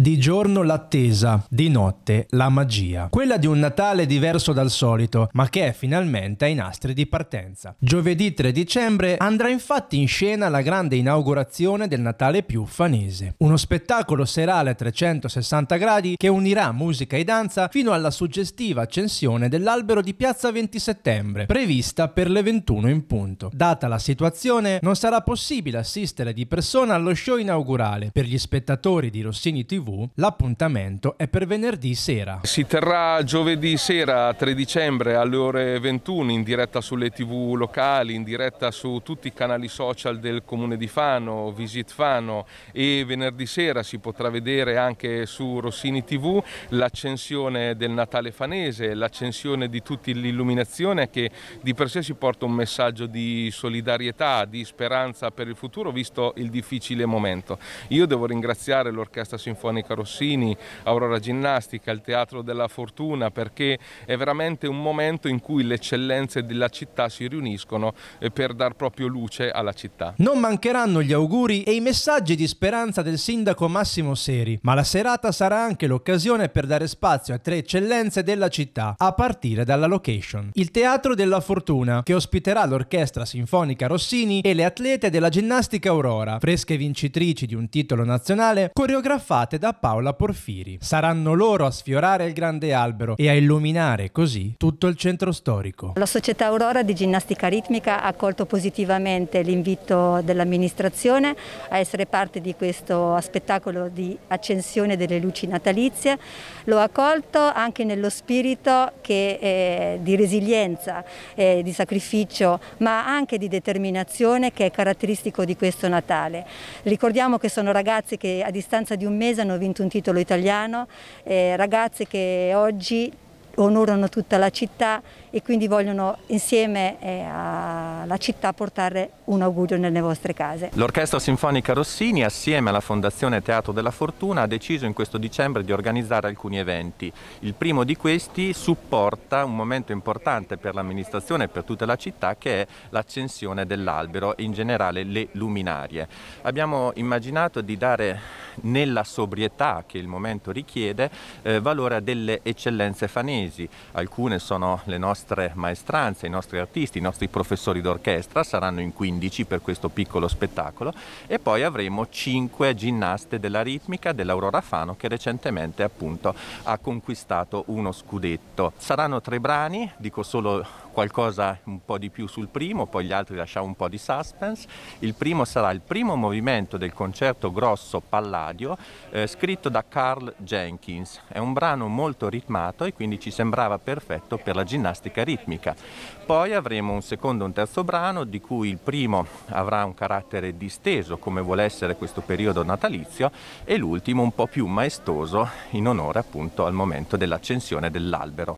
Di giorno l'attesa, di notte la magia. Quella di un Natale diverso dal solito, ma che è finalmente ai nastri di partenza. Giovedì 3 dicembre andrà infatti in scena la grande inaugurazione del Natale più fanese. Uno spettacolo serale a 360 gradi che unirà musica e danza fino alla suggestiva accensione dell'albero di Piazza 20 settembre, prevista per le 21 in punto. Data la situazione, non sarà possibile assistere di persona allo show inaugurale. Per gli spettatori di Rossini TV l'appuntamento è per venerdì sera. Si terrà giovedì sera 3 dicembre alle ore 21 in diretta sulle TV locali, in diretta su tutti i canali social del Comune di Fano, Visit Fano e venerdì sera si potrà vedere anche su Rossini TV l'accensione del Natale fanese, l'accensione di tutta l'illuminazione che di per sé si porta un messaggio di solidarietà, di speranza per il futuro visto il difficile momento. Io devo ringraziare l'Orchestra Sinfonica Fonica Rossini, Aurora Ginnastica, il Teatro della Fortuna, perché è veramente un momento in cui le eccellenze della città si riuniscono eh, per dar proprio luce alla città. Non mancheranno gli auguri e i messaggi di speranza del sindaco Massimo Seri, ma la serata sarà anche l'occasione per dare spazio a tre eccellenze della città, a partire dalla location. Il Teatro della Fortuna, che ospiterà l'Orchestra Sinfonica Rossini e le atlete della ginnastica Aurora, fresche vincitrici di un titolo nazionale, coreografate fatte da Paola Porfiri. Saranno loro a sfiorare il grande albero e a illuminare così tutto il centro storico. La società Aurora di ginnastica ritmica ha accolto positivamente l'invito dell'amministrazione a essere parte di questo spettacolo di accensione delle luci natalizie. Lo ha accolto anche nello spirito che, eh, di resilienza, eh, di sacrificio, ma anche di determinazione che è caratteristico di questo Natale. Ricordiamo che sono ragazzi che a distanza di un mese hanno hanno vinto un titolo italiano, eh, ragazze che oggi onorano tutta la città e quindi vogliono insieme eh, alla città portare un augurio nelle vostre case. L'Orchestra Sinfonica Rossini assieme alla Fondazione Teatro della Fortuna ha deciso in questo dicembre di organizzare alcuni eventi. Il primo di questi supporta un momento importante per l'amministrazione e per tutta la città che è l'accensione dell'albero e in generale le luminarie. Abbiamo immaginato di dare nella sobrietà che il momento richiede eh, valore a delle eccellenze fanesi mesi. Alcune sono le nostre maestranze, i nostri artisti, i nostri professori d'orchestra, saranno in 15 per questo piccolo spettacolo e poi avremo 5 ginnaste della ritmica dell'Aurora Fano che recentemente appunto ha conquistato uno scudetto. Saranno tre brani, dico solo qualcosa un po' di più sul primo, poi gli altri lasciamo un po' di suspense. Il primo sarà il primo movimento del concerto grosso Palladio, eh, scritto da Carl Jenkins. È un brano molto ritmato e quindi ci sembrava perfetto per la ginnastica ritmica. Poi avremo un secondo e un terzo brano, di cui il primo avrà un carattere disteso, come vuole essere questo periodo natalizio, e l'ultimo un po' più maestoso, in onore appunto al momento dell'accensione dell'albero.